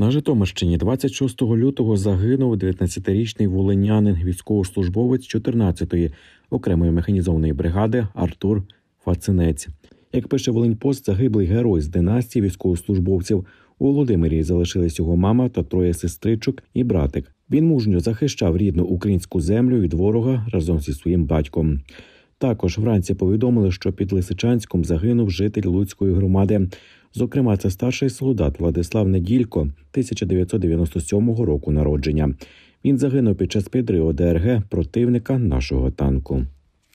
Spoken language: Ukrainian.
На Житомирщині 26 лютого загинув 19-річний волинянин, військовослужбовець 14-ї окремої механізованої бригади Артур Фацинець. Як пише Волиньпост, загиблий герой з династії військовослужбовців у Володимирі залишились його мама та троє сестричок і братик. Він мужньо захищав рідну українську землю від ворога разом зі своїм батьком. Також вранці повідомили, що під Лисичанськом загинув житель Луцької громади Зокрема, це старший солдат Владислав Неділько, 1997 року народження. Він загинув під час підриву ДРГ противника нашого танку.